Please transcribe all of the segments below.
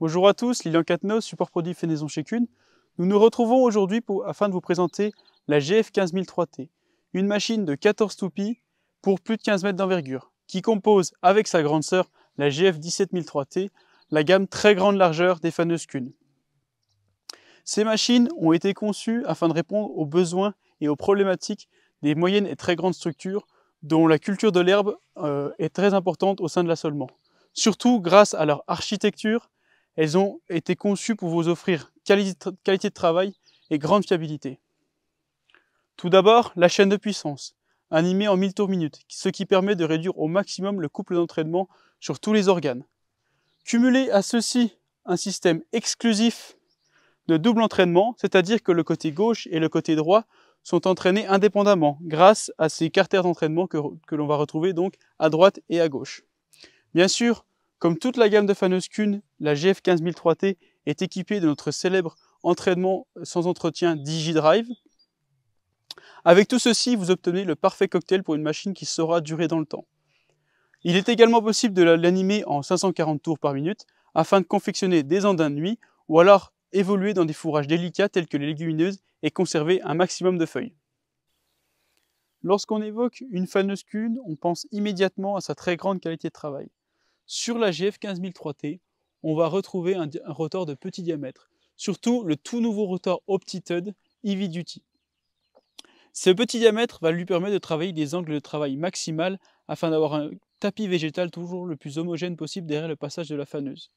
Bonjour à tous, Lilian Catneau, support produit Fenaison chez Kuhn. Nous nous retrouvons aujourd'hui afin de vous présenter la GF15003T, une machine de 14 toupies pour plus de 15 mètres d'envergure, qui compose avec sa grande sœur, la GF17003T, la gamme très grande largeur des Faneuses Kuhn. Ces machines ont été conçues afin de répondre aux besoins et aux problématiques des moyennes et très grandes structures dont la culture de l'herbe euh, est très importante au sein de l'assolement, surtout grâce à leur architecture elles ont été conçues pour vous offrir qualité de travail et grande fiabilité. Tout d'abord, la chaîne de puissance, animée en 1000 tours minute, ce qui permet de réduire au maximum le couple d'entraînement sur tous les organes. Cumulé à ceci un système exclusif de double entraînement, c'est-à-dire que le côté gauche et le côté droit sont entraînés indépendamment grâce à ces carters d'entraînement que, que l'on va retrouver donc à droite et à gauche. Bien sûr, comme toute la gamme de Fanos la GF15003T est équipée de notre célèbre entraînement sans entretien DigiDrive. Avec tout ceci, vous obtenez le parfait cocktail pour une machine qui saura durer dans le temps. Il est également possible de l'animer en 540 tours par minute afin de confectionner des andins de nuit ou alors évoluer dans des fourrages délicats tels que les légumineuses et conserver un maximum de feuilles. Lorsqu'on évoque une faneuse on pense immédiatement à sa très grande qualité de travail. Sur la GF 15003T, on va retrouver un, rotor de petit diamètre. Surtout le tout nouveau rotor OptiTud EV Duty. Ce petit diamètre va lui permettre de travailler des angles de travail maximal afin d'avoir un tapis végétal toujours le plus homogène possible derrière le passage de la faneuse.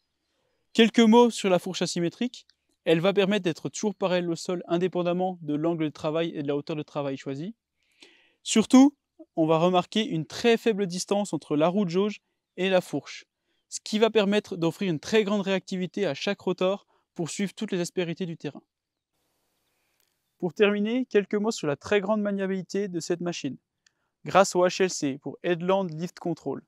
Quelques mots sur la fourche asymétrique. Elle va permettre d'être toujours parallèle au sol indépendamment de l'angle de travail et de la hauteur de travail choisie. Surtout, on va remarquer une très faible distance entre la roue de jauge et la fourche, ce qui va permettre d'offrir une très grande réactivité à chaque rotor pour suivre toutes les aspérités du terrain. Pour terminer, quelques mots sur la très grande maniabilité de cette machine, grâce au HLC pour Headland Lift Control.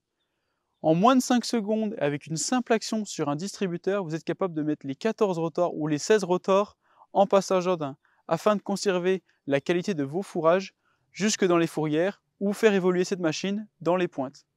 En moins de 5 secondes, avec une simple action sur un distributeur, vous êtes capable de mettre les 14 rotors ou les 16 rotors en passage jardin, afin de conserver la qualité de vos fourrages jusque dans les fourrières ou faire évoluer cette machine dans les pointes.